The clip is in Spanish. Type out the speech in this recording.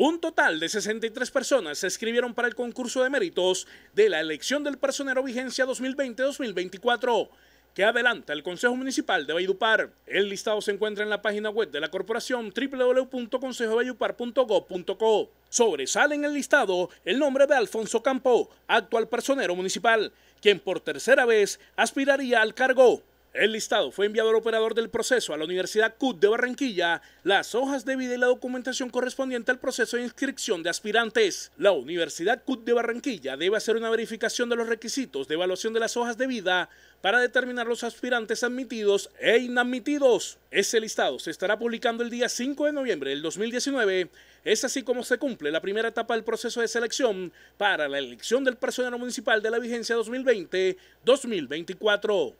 Un total de 63 personas se escribieron para el concurso de méritos de la elección del personero vigencia 2020-2024 que adelanta el Consejo Municipal de Valledupar. El listado se encuentra en la página web de la corporación www.consejovalledupar.gov.co. Sobresale en el listado el nombre de Alfonso Campo, actual personero municipal, quien por tercera vez aspiraría al cargo. El listado fue enviado al operador del proceso a la Universidad CUT de Barranquilla, las hojas de vida y la documentación correspondiente al proceso de inscripción de aspirantes. La Universidad CUT de Barranquilla debe hacer una verificación de los requisitos de evaluación de las hojas de vida para determinar los aspirantes admitidos e inadmitidos. Ese listado se estará publicando el día 5 de noviembre del 2019. Es así como se cumple la primera etapa del proceso de selección para la elección del personal municipal de la vigencia 2020-2024.